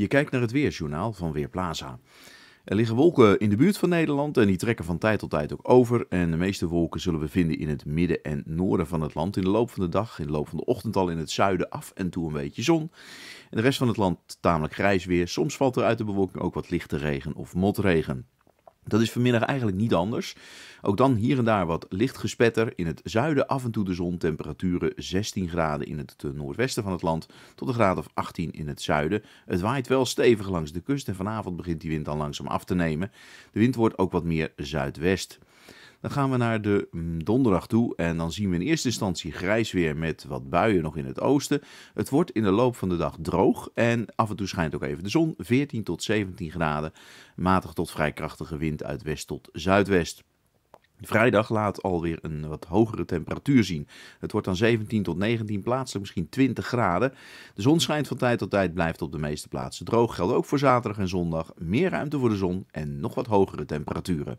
Je kijkt naar het weersjournaal van Weerplaza. Er liggen wolken in de buurt van Nederland en die trekken van tijd tot tijd ook over. En de meeste wolken zullen we vinden in het midden en noorden van het land. In de loop van de dag, in de loop van de ochtend al in het zuiden af en toe een beetje zon. En de rest van het land tamelijk grijs weer. Soms valt er uit de bewolking ook wat lichte regen of motregen. Dat is vanmiddag eigenlijk niet anders. Ook dan hier en daar wat licht gespetter. In het zuiden af en toe de zon. Temperaturen 16 graden in het eh, noordwesten van het land. Tot een graad of 18 in het zuiden. Het waait wel stevig langs de kust. En vanavond begint die wind dan langzaam af te nemen. De wind wordt ook wat meer zuidwest. Dan gaan we naar de mm, donderdag toe en dan zien we in eerste instantie grijs weer met wat buien nog in het oosten. Het wordt in de loop van de dag droog en af en toe schijnt ook even de zon. 14 tot 17 graden, matig tot vrij krachtige wind uit west tot zuidwest. Vrijdag laat alweer een wat hogere temperatuur zien. Het wordt dan 17 tot 19, plaatselijk misschien 20 graden. De zon schijnt van tijd tot tijd, blijft op de meeste plaatsen droog. Geldt ook voor zaterdag en zondag. Meer ruimte voor de zon en nog wat hogere temperaturen.